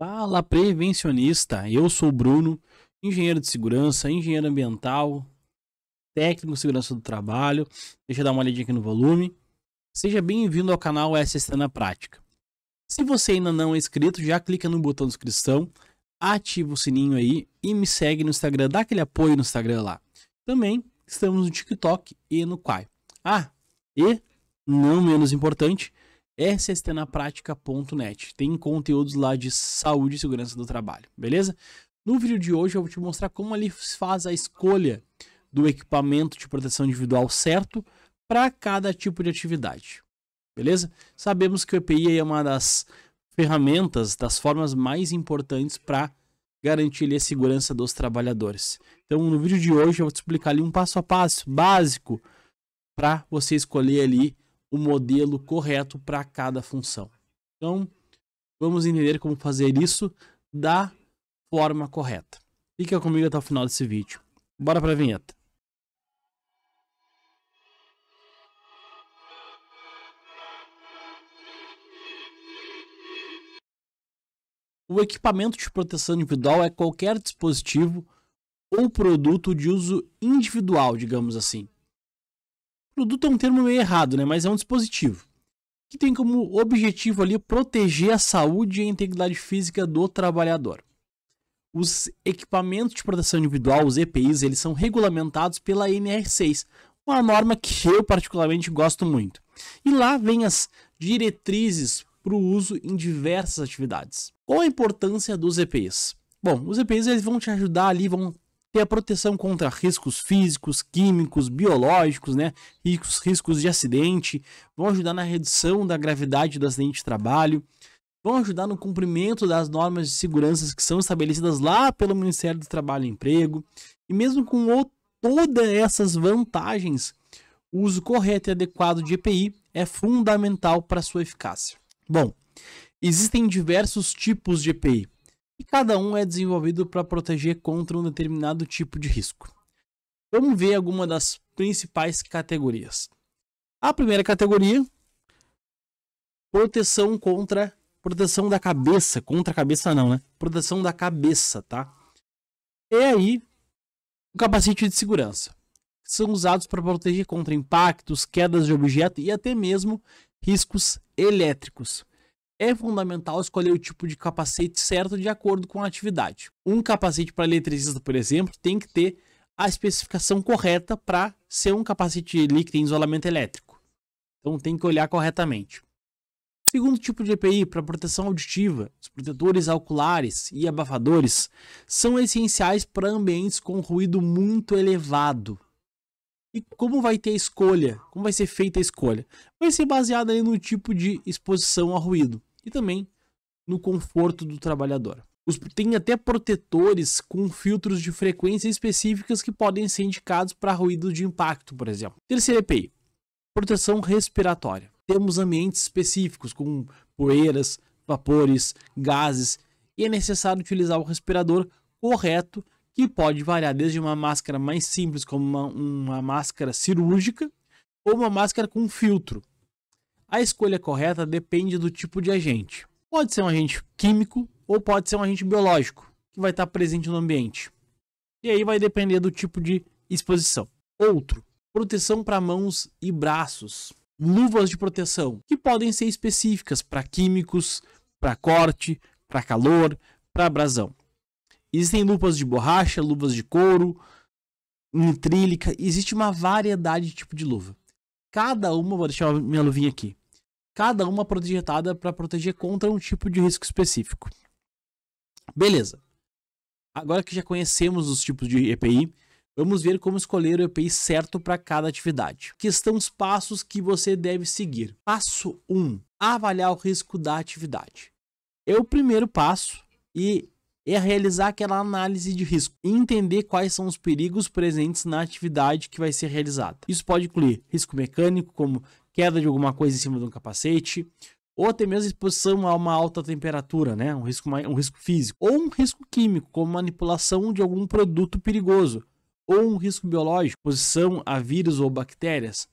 Fala prevencionista, eu sou o Bruno, engenheiro de segurança, engenheiro ambiental, técnico de segurança do trabalho. Deixa eu dar uma olhadinha aqui no volume. Seja bem-vindo ao canal SST na Prática. Se você ainda não é inscrito, já clica no botão de inscrição, ativa o sininho aí e me segue no Instagram, dá aquele apoio no Instagram lá. Também estamos no TikTok e no Quai. Ah, e, não menos importante, sstnaprática.net. É Tem conteúdos lá de saúde e segurança do trabalho, beleza? No vídeo de hoje eu vou te mostrar como ele faz a escolha do equipamento de proteção individual certo para cada tipo de atividade, beleza? Sabemos que o EPI é uma das ferramentas, das formas mais importantes para garantir a segurança dos trabalhadores. Então, no vídeo de hoje eu vou te explicar ali um passo a passo básico para você escolher ali o modelo correto para cada função. Então, vamos entender como fazer isso da forma correta. Fica comigo até o final desse vídeo. Bora para a vinheta. O equipamento de proteção individual é qualquer dispositivo ou produto de uso individual, digamos assim, Produto tá é um termo meio errado, né? Mas é um dispositivo que tem como objetivo ali proteger a saúde e a integridade física do trabalhador. Os equipamentos de proteção individual, os EPIs, eles são regulamentados pela NR6, uma norma que eu particularmente gosto muito. E lá vem as diretrizes para o uso em diversas atividades. Qual a importância dos EPIs? Bom, os EPIs eles vão te ajudar ali, vão ter a proteção contra riscos físicos, químicos, biológicos, né? Riscos, riscos de acidente, vão ajudar na redução da gravidade do acidente de trabalho, vão ajudar no cumprimento das normas de segurança que são estabelecidas lá pelo Ministério do Trabalho e Emprego. E mesmo com todas essas vantagens, o uso correto e adequado de EPI é fundamental para sua eficácia. Bom, existem diversos tipos de EPI e cada um é desenvolvido para proteger contra um determinado tipo de risco. Vamos ver algumas das principais categorias. A primeira categoria, proteção contra proteção da cabeça, contra a cabeça não, né? Proteção da cabeça, tá? É aí o capacete de segurança. são usados para proteger contra impactos, quedas de objeto e até mesmo riscos elétricos é fundamental escolher o tipo de capacete certo de acordo com a atividade. Um capacete para eletricista, por exemplo, tem que ter a especificação correta para ser um capacete líquido em isolamento elétrico. Então tem que olhar corretamente. Segundo tipo de EPI, para proteção auditiva, os protetores oculares e abafadores são essenciais para ambientes com ruído muito elevado. E como vai ter a escolha? Como vai ser feita a escolha? Vai ser baseada no tipo de exposição a ruído e também no conforto do trabalhador. Os, tem até protetores com filtros de frequência específicas que podem ser indicados para ruído de impacto, por exemplo. Terceiro EPI: proteção respiratória. Temos ambientes específicos com poeiras, vapores, gases e é necessário utilizar o respirador correto, que pode variar desde uma máscara mais simples, como uma, uma máscara cirúrgica, ou uma máscara com filtro, a escolha correta depende do tipo de agente. Pode ser um agente químico ou pode ser um agente biológico, que vai estar presente no ambiente. E aí vai depender do tipo de exposição. Outro, proteção para mãos e braços. Luvas de proteção, que podem ser específicas para químicos, para corte, para calor, para abrasão. Existem luvas de borracha, luvas de couro, nitrílica, existe uma variedade de tipo de luva. Cada uma, vou deixar minha luvinha aqui. Cada uma projetada para proteger contra um tipo de risco específico. Beleza. Agora que já conhecemos os tipos de EPI, vamos ver como escolher o EPI certo para cada atividade. Que estão os passos que você deve seguir. Passo 1: avaliar o risco da atividade. É o primeiro passo e é realizar aquela análise de risco e entender quais são os perigos presentes na atividade que vai ser realizada. Isso pode incluir risco mecânico, como queda de alguma coisa em cima de um capacete, ou até mesmo exposição a uma alta temperatura, né? um, risco, um risco físico, ou um risco químico, como manipulação de algum produto perigoso, ou um risco biológico, exposição a vírus ou bactérias.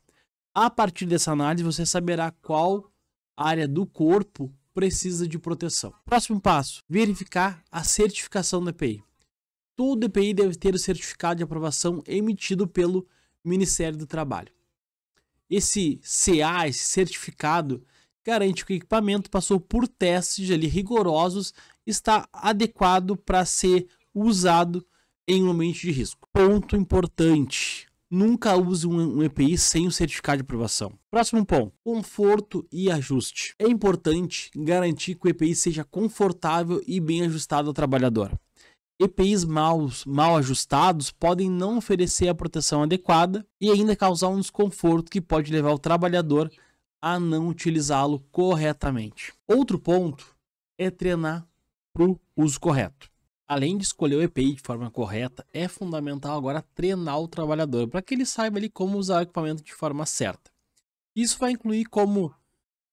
A partir dessa análise, você saberá qual área do corpo precisa de proteção. Próximo passo: verificar a certificação do EPI. Todo EPI deve ter o certificado de aprovação emitido pelo Ministério do Trabalho. Esse CA, esse certificado, garante que o equipamento passou por testes ali rigorosos, está adequado para ser usado em um ambiente de risco. Ponto importante: Nunca use um EPI sem o certificado de aprovação. Próximo ponto: conforto e ajuste. É importante garantir que o EPI seja confortável e bem ajustado ao trabalhador. EPIs mal, mal ajustados podem não oferecer a proteção adequada e ainda causar um desconforto que pode levar o trabalhador a não utilizá-lo corretamente. Outro ponto é treinar para o uso correto. Além de escolher o EPI de forma correta, é fundamental agora treinar o trabalhador para que ele saiba ali como usar o equipamento de forma certa. Isso vai incluir como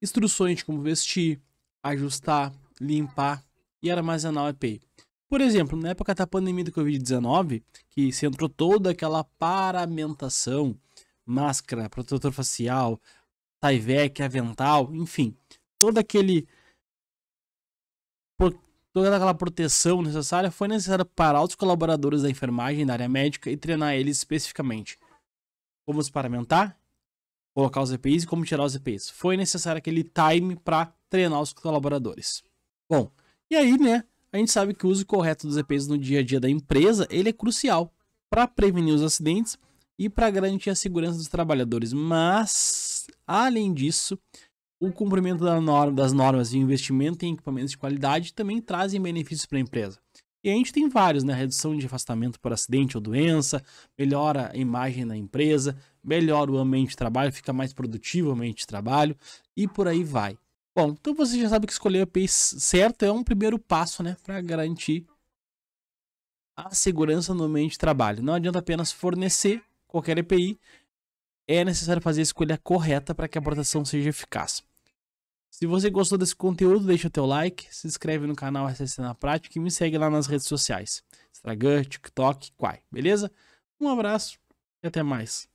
instruções de como vestir, ajustar, limpar e armazenar o EPI. Por exemplo, na época da pandemia do Covid-19, que se entrou toda aquela paramentação, máscara, protetor facial, Tyvek, avental, enfim, todo aquele Toda aquela proteção necessária foi necessária parar os colaboradores da enfermagem da área médica e treinar eles especificamente. Como se paramentar, colocar os EPIs e como tirar os EPIs. Foi necessário aquele time para treinar os colaboradores. Bom, e aí, né? A gente sabe que o uso correto dos EPIs no dia a dia da empresa ele é crucial para prevenir os acidentes e para garantir a segurança dos trabalhadores. Mas, além disso, o cumprimento da norma, das normas de investimento em equipamentos de qualidade também trazem benefícios para a empresa. E a gente tem vários, né? Redução de afastamento por acidente ou doença, melhora a imagem da empresa, melhora o ambiente de trabalho, fica mais produtivo o ambiente de trabalho e por aí vai. Bom, então você já sabe que escolher a API certa é um primeiro passo, né, para garantir a segurança no ambiente de trabalho. Não adianta apenas fornecer qualquer API, é necessário fazer a escolha correta para que a proteção seja eficaz. Se você gostou desse conteúdo, deixa o teu like, se inscreve no canal RCC na Prática e me segue lá nas redes sociais. Instagram, TikTok, Quai, beleza? Um abraço e até mais.